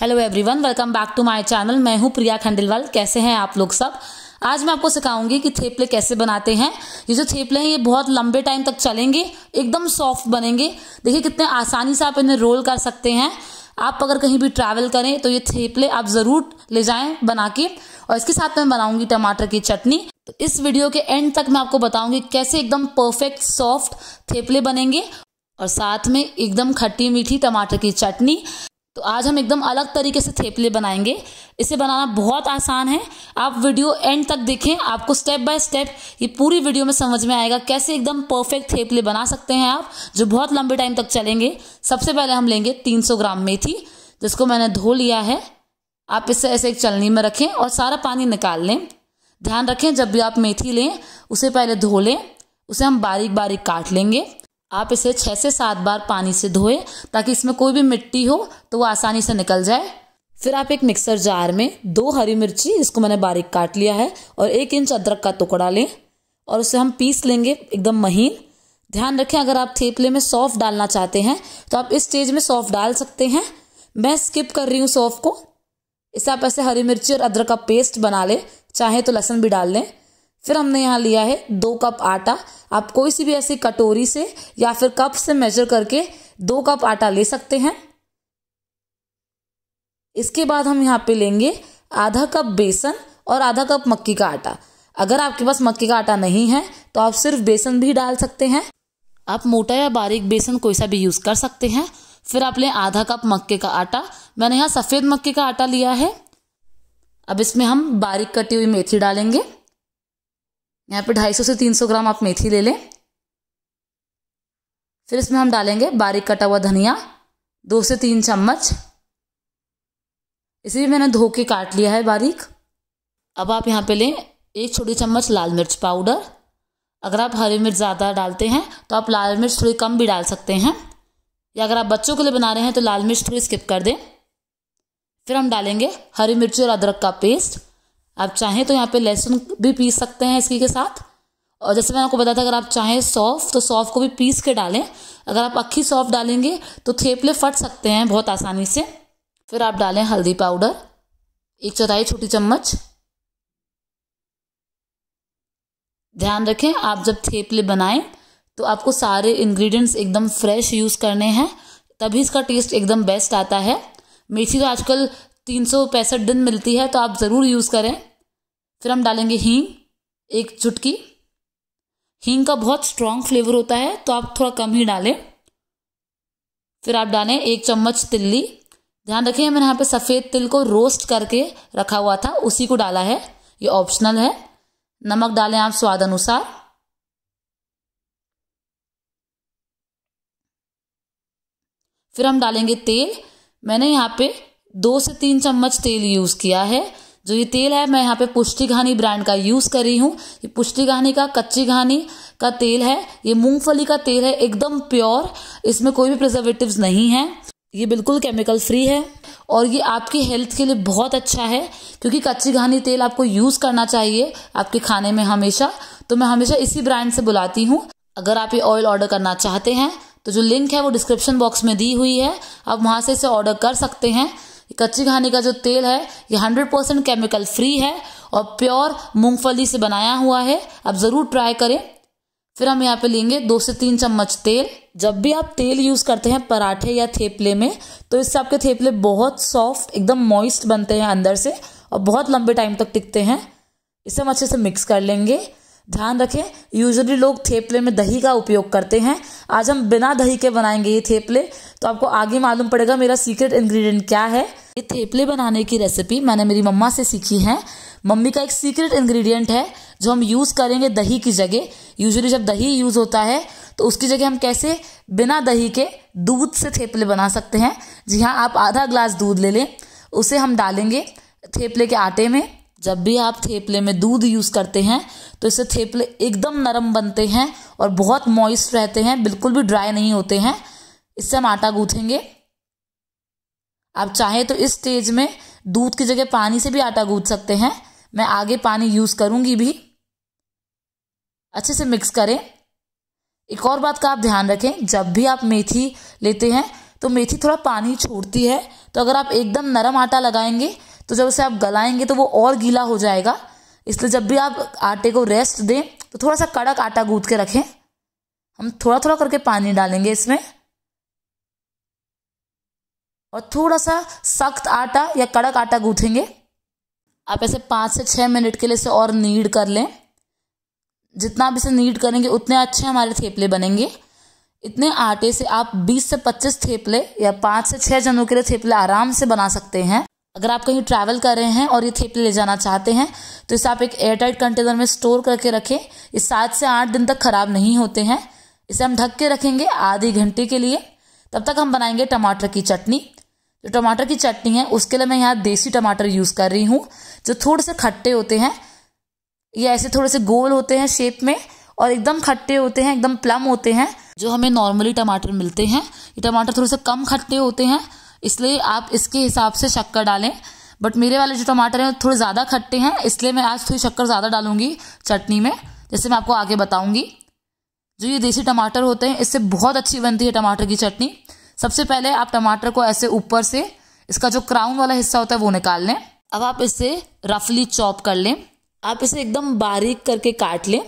hello everyone welcome back to my channel मैं हूं प्रिया खंडेलवाल कैसे हैं आप लोग सब आज मैं आपको सिखाऊंगी कि थेपले कैसे बनाते हैं ये जो थेपले हैं ये बहुत लंबे टाइम तक चलेंगे एकदम सॉफ्ट बनेंगे देखिए कितने आसानी से आप इन्हें रोल कर सकते हैं आप अगर कहीं भी ट्रैवल करें तो ये थेपले आप ज़रूर ले जाए बना के और इसके साथ मैं बनाऊंगी टमाटर की चटनी तो इस वीडियो के एंड तक मैं आपको बताऊंगी कैसे एकदम परफेक्ट सॉफ्ट थेपले बनेंगे और साथ में एकदम खट्टी मीठी टमाटर की चटनी तो आज हम एकदम अलग तरीके से थेपले बनाएंगे इसे बनाना बहुत आसान है आप वीडियो एंड तक देखें आपको स्टेप बाय स्टेप ये पूरी वीडियो में समझ में आएगा कैसे एकदम परफेक्ट थेपले बना सकते हैं आप जो बहुत लंबे टाइम तक चलेंगे सबसे पहले हम लेंगे 300 ग्राम मेथी जिसको मैंने धो लिया है आप इसे ऐसे एक चलनी में रखें और सारा पानी निकाल लें ध्यान रखें जब भी आप मेथी लें उसे पहले धो लें उसे हम बारीक बारीक काट लेंगे आप इसे छः से सात बार पानी से धोएं ताकि इसमें कोई भी मिट्टी हो तो वो आसानी से निकल जाए फिर आप एक मिक्सर जार में दो हरी मिर्ची इसको मैंने बारीक काट लिया है और एक इंच अदरक का टुकड़ा लें और उसे हम पीस लेंगे एकदम महीन ध्यान रखें अगर आप थेपले में सौफ डालना चाहते हैं तो आप इस स्टेज में सौफ डाल सकते हैं मैं स्किप कर रही हूँ सौफ को इसे आप ऐसे हरी मिर्ची और अदरक का पेस्ट बना लें चाहे तो लहसुन भी डाल लें फिर हमने यहाँ लिया है दो कप आटा आप कोई सी भी ऐसी कटोरी से या फिर कप से मेजर करके दो कप आटा ले सकते हैं इसके बाद हम यहाँ पे लेंगे आधा कप बेसन और आधा कप मक्की का आटा अगर आपके पास मक्की का आटा नहीं है तो आप सिर्फ बेसन भी डाल सकते हैं आप मोटा या बारीक बेसन कोई सा भी यूज़ कर सकते हैं फिर आप लें आधा कप मक्के का आटा मैंने यहाँ सफ़ेद मक्के का आटा लिया है अब इसमें हम बारीक कटी हुई मेथी डालेंगे यहाँ पे 250 से 300 ग्राम आप मेथी ले लें फिर इसमें हम डालेंगे बारीक कटा हुआ धनिया दो से तीन चम्मच इसे भी मैंने धो के काट लिया है बारीक अब आप यहाँ पे लें एक छोटी चम्मच लाल मिर्च पाउडर अगर आप हरी मिर्च ज़्यादा डालते हैं तो आप लाल मिर्च थोड़ी कम भी डाल सकते हैं या अगर आप बच्चों के लिए बना रहे हैं तो लाल मिर्च थोड़ी स्किप कर दें फिर हम डालेंगे हरी मिर्ची और अदरक का पेस्ट आप चाहें तो यहाँ पे लहसुन भी पीस सकते हैं इसकी के साथ और जैसे मैंने आपको बताया था अगर आप चाहें सौफ तो सौफ को भी पीस के डालें अगर आप अक्खी सौफ डालेंगे तो थेपले फट सकते हैं बहुत आसानी से फिर आप डालें हल्दी पाउडर एक चौथाई छोटी चम्मच ध्यान रखें आप जब थेपले बनाएं तो आपको सारे इंग्रेडिएंट्स एकदम फ्रेश यूज़ करने हैं तभी इसका टेस्ट एकदम बेस्ट आता है मेथी तो आजकल तीन सौ पैंसठ दिन मिलती है तो आप ज़रूर यूज़ करें फिर हम डालेंगे हींग एक चुटकी हींग का बहुत स्ट्रांग फ्लेवर होता है तो आप थोड़ा कम ही डालें फिर आप डालें एक चम्मच तिल्ली ध्यान रखें मैंने यहाँ पे सफ़ेद तिल को रोस्ट करके रखा हुआ था उसी को डाला है ये ऑप्शनल है नमक डालें आप स्वाद अनुसार फिर हम डालेंगे तेल मैंने यहाँ पे दो से तीन चम्मच तेल यूज़ किया है जो ये तेल है मैं यहाँ पे पुष्टि घानी ब्रांड का यूज़ कर रही हूँ ये पुष्टि घानी का कच्ची घानी का तेल है ये मूंगफली का तेल है एकदम प्योर इसमें कोई भी प्रिजर्वेटिव नहीं है ये बिल्कुल केमिकल फ्री है और ये आपकी हेल्थ के लिए बहुत अच्छा है क्योंकि कच्ची घानी तेल आपको यूज़ करना चाहिए आपके खाने में हमेशा तो मैं हमेशा इसी ब्रांड से बुलाती हूँ अगर आप ये ऑयल ऑर्डर करना चाहते हैं तो जो लिंक है वो डिस्क्रिप्शन बॉक्स में दी हुई है आप वहां से इसे ऑर्डर कर सकते हैं कच्ची घानी का जो तेल है ये हंड्रेड परसेंट केमिकल फ्री है और प्योर मूंगफली से बनाया हुआ है आप ज़रूर ट्राई करें फिर हम यहाँ पे लेंगे दो से तीन चम्मच तेल जब भी आप तेल यूज़ करते हैं पराठे या थेपले में तो इससे आपके थेपले बहुत सॉफ्ट एकदम मॉइस्ट बनते हैं अंदर से और बहुत लंबे टाइम तक टिकते हैं इसे हम अच्छे से मिक्स कर लेंगे ध्यान रखें यूजुअली लोग थेपले में दही का उपयोग करते हैं आज हम बिना दही के बनाएंगे ये थेपले तो आपको आगे मालूम पड़ेगा मेरा सीक्रेट इंग्रेडिएंट क्या है ये थेपले बनाने की रेसिपी मैंने मेरी मम्मा से सीखी है मम्मी का एक सीक्रेट इंग्रेडिएंट है जो हम यूज़ करेंगे दही की जगह यूजली जब दही यूज़ होता है तो उसकी जगह हम कैसे बिना दही के दूध से थेपले बना सकते हैं जी हाँ आप आधा ग्लास दूध ले लें उसे हम डालेंगे थेपले के आटे में जब भी आप थेपले में दूध यूज़ करते हैं तो इससे थेपले एकदम नरम बनते हैं और बहुत मॉइस्ट रहते हैं बिल्कुल भी ड्राई नहीं होते हैं इससे हम आटा गूंथेंगे आप चाहे तो इस स्टेज में दूध की जगह पानी से भी आटा गूंथ सकते हैं मैं आगे पानी यूज़ करूँगी भी अच्छे से मिक्स करें एक और बात का आप ध्यान रखें जब भी आप मेथी लेते हैं तो मेथी थोड़ा पानी छोड़ती है तो अगर आप एकदम नरम आटा लगाएंगे तो जब उसे आप गलाएंगे तो वो और गीला हो जाएगा इसलिए जब भी आप आटे को रेस्ट दें तो थोड़ा सा कड़क आटा गूंथ के रखें हम थोड़ा थोड़ा करके पानी डालेंगे इसमें और थोड़ा सा सख्त आटा या कड़क आटा गूंथेंगे आप ऐसे पाँच से छः मिनट के लिए इसे और नीड कर लें जितना आप इसे नीड करेंगे उतने अच्छे हमारे थेपले बनेंगे इतने आटे से आप 20 से 25 थेपले या 5 से 6 जनों के लिए थेपले आराम से बना सकते हैं अगर आप कहीं ट्रैवल कर रहे हैं और ये थेपली ले जाना चाहते हैं तो इसे आप एक एयरटाइट कंटेनर में स्टोर करके रखें ये सात से आठ दिन तक ख़राब नहीं होते हैं इसे हम ढक के रखेंगे आधे घंटे के लिए तब तक हम बनाएंगे टमाटर की चटनी जो टमाटर की चटनी है उसके लिए मैं यहाँ देसी टमाटर यूज़ कर रही हूँ जो थोड़े से खट्टे होते हैं ये ऐसे थोड़े से गोल होते हैं शेप में और एकदम खट्टे होते हैं एकदम प्लम होते हैं जो हमें नॉर्मली टमाटर मिलते हैं ये टमाटर थोड़े से कम खट्टे होते हैं इसलिए आप इसके हिसाब से शक्कर डालें बट मेरे वाले जो टमाटर हैं थोड़े ज़्यादा खट्टे हैं इसलिए मैं आज थोड़ी शक्कर ज़्यादा डालूंगी चटनी में जैसे मैं आपको आगे बताऊंगी जो ये देसी टमाटर होते हैं इससे बहुत अच्छी बनती है टमाटर की चटनी सबसे पहले आप टमाटर को ऐसे ऊपर से इसका जो क्राउन वाला हिस्सा होता है वो निकाल लें अब आप इसे रफली चॉप कर लें आप इसे एकदम बारीक करके काट लें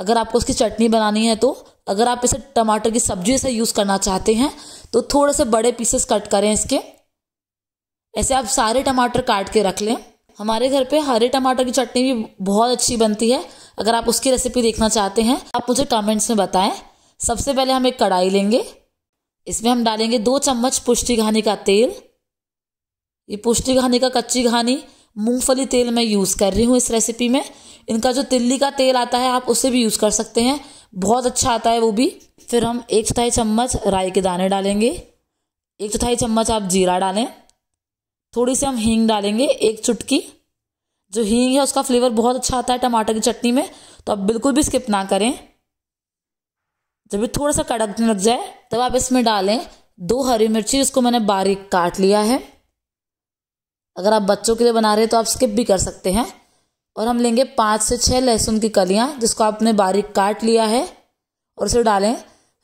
अगर आपको उसकी चटनी बनानी है तो अगर आप इसे टमाटर की सब्जी से यूज़ करना चाहते हैं तो थोड़े से बड़े पीसेस कट करें इसके ऐसे आप सारे टमाटर काट के रख लें हमारे घर पे हरे टमाटर की चटनी भी बहुत अच्छी बनती है अगर आप उसकी रेसिपी देखना चाहते हैं आप मुझे कमेंट्स में बताएं सबसे पहले हम एक कढ़ाई लेंगे इसमें हम डालेंगे दो चम्मच पुष्टि घानी का तेल ये पुष्टि घानी का कच्ची घानी मूंगफली तेल मैं यूज़ कर रही हूँ इस रेसिपी में इनका जो तिल्ली का तेल आता है आप उसे भी यूज़ कर सकते हैं बहुत अच्छा आता है वो भी फिर हम एक चौथाई चम्मच राई के दाने डालेंगे एक चौथाई चम्मच आप जीरा डालें थोड़ी सी हम हींग डालेंगे एक चुटकी जो हींग है उसका फ्लेवर बहुत अच्छा आता है टमाटर की चटनी में तो आप बिल्कुल भी स्किप ना करें जब ये थोड़ा सा कड़कने लग जाए तब आप इसमें डालें दो हरी मिर्ची जिसको मैंने बारीक काट लिया है अगर आप बच्चों के लिए बना रहे हैं तो आप स्किप भी कर सकते हैं और हम लेंगे पाँच से छः लहसुन की कलियाँ जिसको आपने बारीक काट लिया है और उसे डालें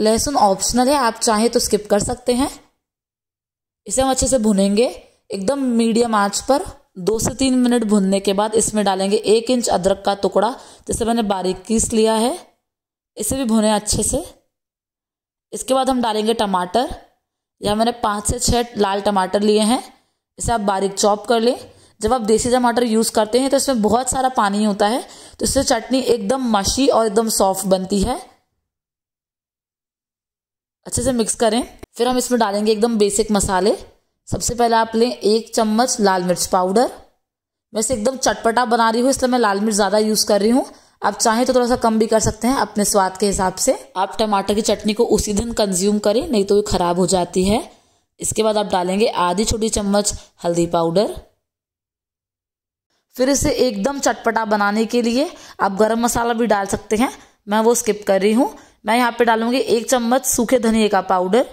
लहसुन ऑप्शनल है आप चाहें तो स्किप कर सकते हैं इसे हम अच्छे से भुनेंगे एकदम मीडियम आंच पर दो से तीन मिनट भुनने के बाद इसमें डालेंगे एक इंच अदरक का टुकड़ा जिसे मैंने बारीक पीस लिया है इसे भी भुने अच्छे से इसके बाद हम डालेंगे टमाटर या मैंने पाँच से छः लाल टमाटर लिए हैं इसे आप बारीक चॉप कर लें जब आप देसी टमाटर यूज़ करते हैं तो इसमें बहुत सारा पानी होता है तो इससे चटनी एकदम मशी और एकदम सॉफ्ट बनती है अच्छे से मिक्स करें फिर हम इसमें डालेंगे एकदम बेसिक मसाले सबसे पहले आप लें एक चम्मच लाल मिर्च पाउडर वैसे एकदम चटपटा बना रही हूँ इसलिए मैं लाल मिर्च ज़्यादा यूज़ कर रही हूँ आप चाहें तो थोड़ा सा कम भी कर सकते हैं अपने स्वाद के हिसाब से आप टमाटर की चटनी को उसी दिन कंज्यूम करें नहीं तो ये खराब हो जाती है इसके बाद आप डालेंगे आधी छोटी चम्मच हल्दी पाउडर फिर इसे एकदम चटपटा बनाने के लिए आप गरम मसाला भी डाल सकते हैं मैं वो स्किप कर रही हूँ मैं यहाँ पे डालूंगी एक चम्मच सूखे धनिए का पाउडर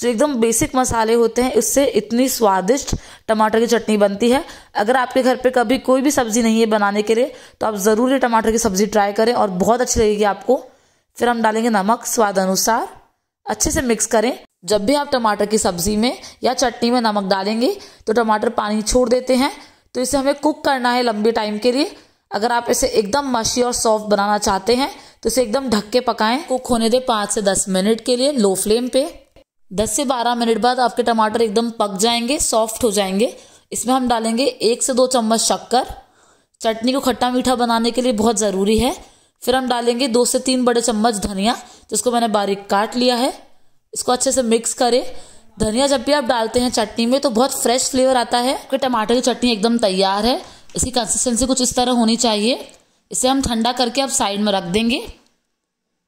जो एकदम बेसिक मसाले होते हैं उससे इतनी स्वादिष्ट टमाटर की चटनी बनती है अगर आपके घर पे कभी कोई भी सब्ज़ी नहीं है बनाने के लिए तो आप ज़रूर ये टमाटर की सब्ज़ी ट्राई करें और बहुत अच्छी लगेगी आपको फिर हम डालेंगे नमक स्वाद अनुसार अच्छे से मिक्स करें जब भी आप टमाटर की सब्ज़ी में या चटनी में नमक डालेंगे तो टमाटर पानी छोड़ देते हैं तो इसे हमें कुक करना है लंबी टाइम के लिए अगर आप इसे एकदम मशी और सॉफ्ट बनाना चाहते हैं तो इसे एकदम ढक के पकाएं कुक होने दें पाँच से दस मिनट के लिए लो फ्लेम पे दस से बारह मिनट बाद आपके टमाटर एकदम पक जाएंगे सॉफ्ट हो जाएंगे इसमें हम डालेंगे एक से दो चम्मच शक्कर चटनी को खट्टा मीठा बनाने के लिए बहुत ज़रूरी है फिर हम डालेंगे दो से तीन बड़े चम्मच धनिया जिसको मैंने बारीक काट लिया है इसको अच्छे से मिक्स करें धनिया जब भी आप डालते हैं चटनी में तो बहुत फ्रेश फ्लेवर आता है क्योंकि टमाटर की चटनी एकदम तैयार है इसकी कंसिस्टेंसी कुछ इस तरह होनी चाहिए इसे हम ठंडा करके आप साइड में रख देंगे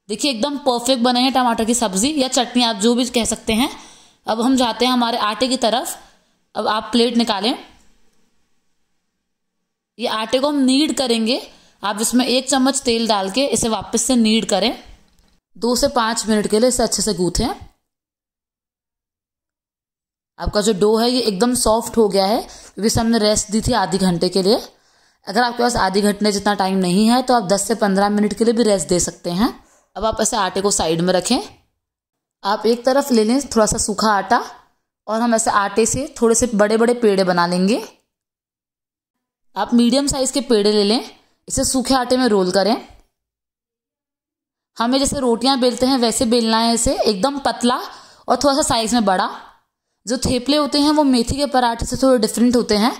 देखिए एकदम परफेक्ट बने हैं टमाटर की सब्ज़ी या चटनी आप जो भी कह सकते हैं अब हम जाते हैं हमारे आटे की तरफ अब आप प्लेट निकालें ये आटे को हम नीड करेंगे आप इसमें एक चम्मच तेल डाल के इसे वापस से नीड करें दो से पाँच मिनट के लिए इसे अच्छे से गूथें आपका जो डो है ये एकदम सॉफ्ट हो गया है क्योंकि हमने रेस्ट दी थी आधे घंटे के लिए अगर आपके पास आधे घंटे जितना टाइम नहीं है तो आप 10 से 15 मिनट के लिए भी रेस्ट दे सकते हैं अब आप ऐसे आटे को साइड में रखें आप एक तरफ ले लें थोड़ा सा सूखा आटा और हम ऐसे आटे से थोड़े से बड़े बड़े पेड़े बना लेंगे आप मीडियम साइज़ के पेड़े ले लें इसे सूखे आटे में रोल करें हमें जैसे रोटियां बेलते हैं वैसे बेलना है इसे एकदम पतला और थोड़ा सा साइज़ में बड़ा जो थेपले होते हैं वो मेथी के पराठे से थोड़े डिफरेंट होते हैं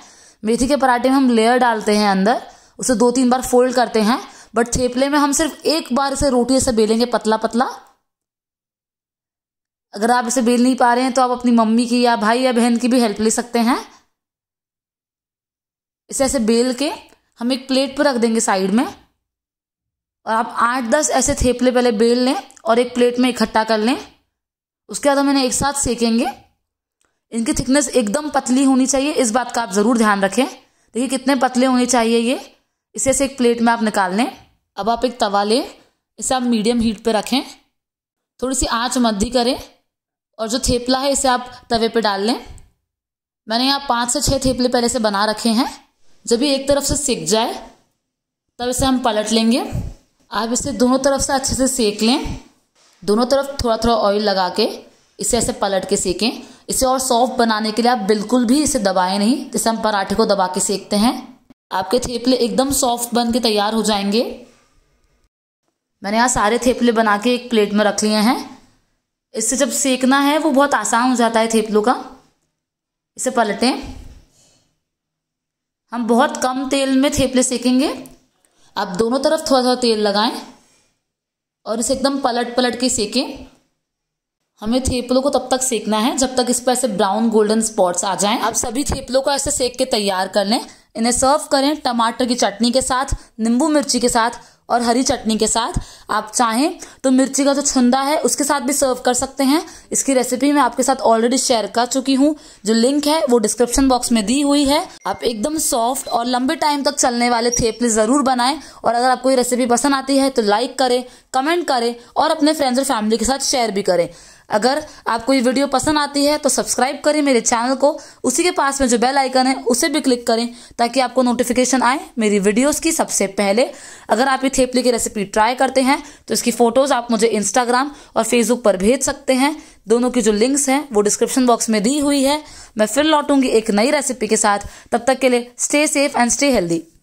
मेथी के पराठे में हम लेयर डालते हैं अंदर उसे दो तीन बार फोल्ड करते हैं बट थेपले में हम सिर्फ एक बार इसे रोटी से बेलेंगे पतला पतला अगर आप इसे बेल नहीं पा रहे हैं तो आप अपनी मम्मी की या भाई या बहन की भी हेल्प ले सकते हैं इसे ऐसे बेल के हम एक प्लेट पर रख देंगे साइड में और आप आठ दस ऐसे थेपले पहले बेल लें और एक प्लेट में इकट्ठा कर लें उसके बाद हम इन्हें एक साथ सेकेंगे इनकी थिकनेस एकदम पतली होनी चाहिए इस बात का आप ज़रूर ध्यान रखें देखिए कितने पतले होने चाहिए ये इसे से एक प्लेट में आप निकाल लें अब आप एक तवा लें इसे आप मीडियम हीट पर रखें थोड़ी सी आँच मद्दी करें और जो थेपला है इसे आप तवे पर डाल लें मैंने यहाँ पाँच से छः थेपले पहले से बना रखे हैं जब ये एक तरफ से सेक जाए तब इसे हम पलट लेंगे आप इसे दोनों तरफ से अच्छे से सेक लें दोनों तरफ थोड़ा थोड़ा ऑयल लगा के इसे ऐसे पलट के सेकें इसे और सॉफ्ट बनाने के लिए आप बिल्कुल भी इसे दबाएं नहीं जैसे हम पराठे को दबा के सेकते हैं आपके थेपले एकदम सॉफ्ट बन के तैयार हो जाएंगे मैंने यहाँ सारे थेपले बना के एक प्लेट में रख लिए हैं इससे जब सेकना है वो बहुत आसान हो जाता है थेपलों का इसे पलटें हम बहुत कम तेल में थेपले सेकेंगे आप दोनों तरफ थोड़ा थोड़ा तेल लगाएं और इसे एकदम पलट पलट के सेकें हमें थेपलों को तब तक सेकना है जब तक इस पर ऐसे ब्राउन गोल्डन स्पॉट्स आ जाएं अब सभी थेपलों को ऐसे सेक के तैयार कर लें इन्हें सर्व करें टमाटर की चटनी के साथ नींबू मिर्ची के साथ और हरी चटनी के साथ आप चाहें तो मिर्ची का जो छुंदा है उसके साथ भी सर्व कर सकते हैं इसकी रेसिपी मैं आपके साथ ऑलरेडी शेयर कर चुकी हूँ जो लिंक है वो डिस्क्रिप्शन बॉक्स में दी हुई है आप एकदम सॉफ्ट और लंबे टाइम तक चलने वाले थेपले ज़रूर बनाएं और अगर आपको ये रेसिपी पसंद आती है तो लाइक करें कमेंट करें और अपने फ्रेंड्स और फैमिली के साथ शेयर भी करें अगर आपको ये वीडियो पसंद आती है तो सब्सक्राइब करें मेरे चैनल को उसी के पास में जो बेल आइकन है उसे भी क्लिक करें ताकि आपको नोटिफिकेशन आए मेरी वीडियोस की सबसे पहले अगर आप ये थेपली की रेसिपी ट्राई करते हैं तो इसकी फ़ोटोज़ आप मुझे इंस्टाग्राम और फेसबुक पर भेज सकते हैं दोनों की जो लिंक्स हैं वो डिस्क्रिप्शन बॉक्स में दी हुई है मैं फिर लौटूंगी एक नई रेसिपी के साथ तब तक के लिए stay safe and stay healthy